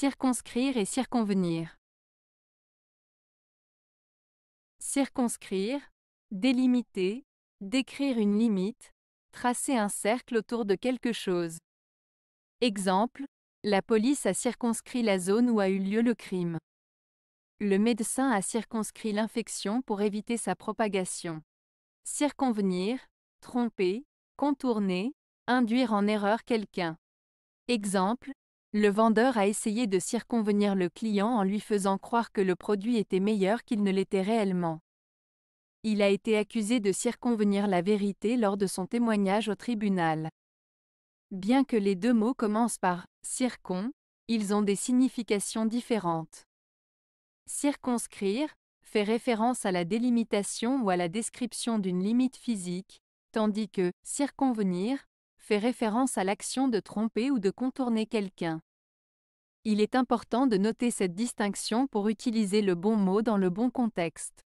Circonscrire et circonvenir. Circonscrire, délimiter, décrire une limite, tracer un cercle autour de quelque chose. Exemple, la police a circonscrit la zone où a eu lieu le crime. Le médecin a circonscrit l'infection pour éviter sa propagation. Circonvenir, tromper, contourner, induire en erreur quelqu'un. Exemple, le vendeur a essayé de circonvenir le client en lui faisant croire que le produit était meilleur qu'il ne l'était réellement. Il a été accusé de circonvenir la vérité lors de son témoignage au tribunal. Bien que les deux mots commencent par circon, ils ont des significations différentes. Circonscrire fait référence à la délimitation ou à la description d'une limite physique, tandis que circonvenir fait référence à l'action de tromper ou de contourner quelqu'un. Il est important de noter cette distinction pour utiliser le bon mot dans le bon contexte.